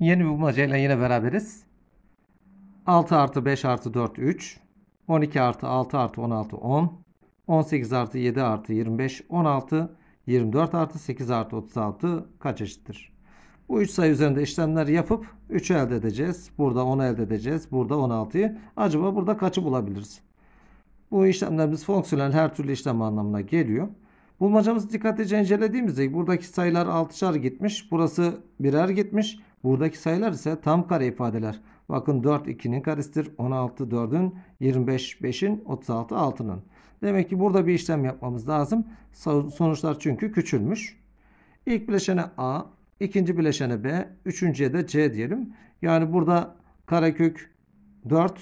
Yeni bir bulmacayla yine beraberiz. 6 artı 5 artı 4 3. 12 artı 6 artı 16 10. 18 artı 7 artı 25 16. 24 artı 8 artı 36 kaç eşittir? Bu 3 sayı üzerinde işlemler yapıp 3'ü elde edeceğiz. Burada 10'u elde edeceğiz. Burada 16'yı. Acaba burada kaçı bulabiliriz? Bu işlemlerimiz fonksiyonel her türlü işlem anlamına geliyor. Bulmacamızı dikkatlice incelediğimizde buradaki sayılar 6'şar gitmiş. Burası birer gitmiş. Buradaki sayılar ise tam kare ifadeler. Bakın 4 2'nin karesidir. 16 4'ün 25 5'in 36 6'nın. Demek ki burada bir işlem yapmamız lazım. Sonuçlar çünkü küçülmüş. İlk bileşene A, ikinci bileşene B, üçüncüye de C diyelim. Yani burada karekök 4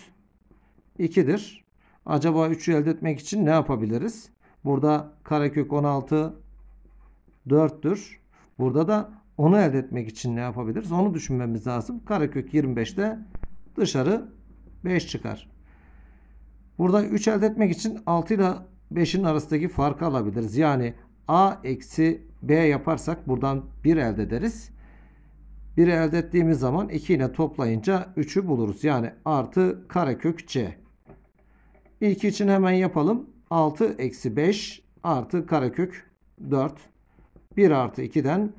2'dir. Acaba 3'ü elde etmek için ne yapabiliriz? Burada karekök 16 4'tür. Burada da onu elde etmek için ne yapabiliriz? Onu düşünmemiz lazım. Karekök 25'te dışarı 5 çıkar. Burada 3 elde etmek için 6 ile 5'in arasındaki farkı alabiliriz. Yani a eksi b yaparsak buradan 1 elde ederiz. 1 elde ettiğimiz zaman 2 ile toplayınca 3'ü buluruz. Yani artı karekök c. İlki için hemen yapalım. 6 eksi 5 artı karekök 4. 1 artı 2'den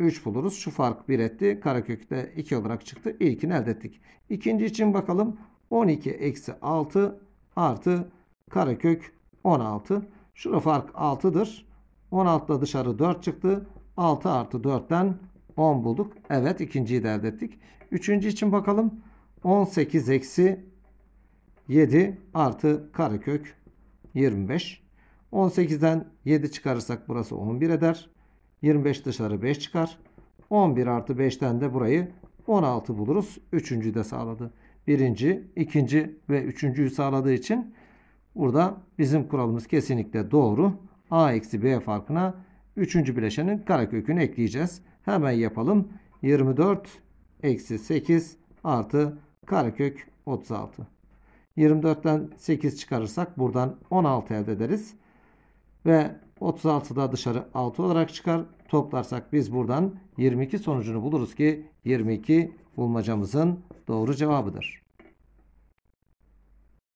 3 buluruz. Şu fark 1 etti. Karekökte 2 olarak çıktı. İlkini elde ettik. İkinci için bakalım. 12 eksi 6 artı karekök 16. Şura fark 6'dır. 16'da dışarı 4 çıktı. 6 artı 4'ten 10 bulduk. Evet ikinciyi de elde ettik. Üçüncü için bakalım. 18 eksi 7 artı karekök 25. 18'den 7 çıkarırsak burası 11 eder. 25 dışarı 5 çıkar. 11 artı 5'ten de burayı 16 buluruz. Üçüncü de sağladı. Birinci, ikinci ve üçüncüyü sağladığı için burada bizim kuralımız kesinlikle doğru. A eksi B farkına üçüncü bileşenin karekökünü ekleyeceğiz. Hemen yapalım. 24 eksi 8 artı karekök 36. 24'ten 8 çıkarırsak buradan 16 elde ederiz. Ve 36 da dışarı 6 olarak çıkar. Toplarsak biz buradan 22 sonucunu buluruz ki 22 bulmacamızın doğru cevabıdır.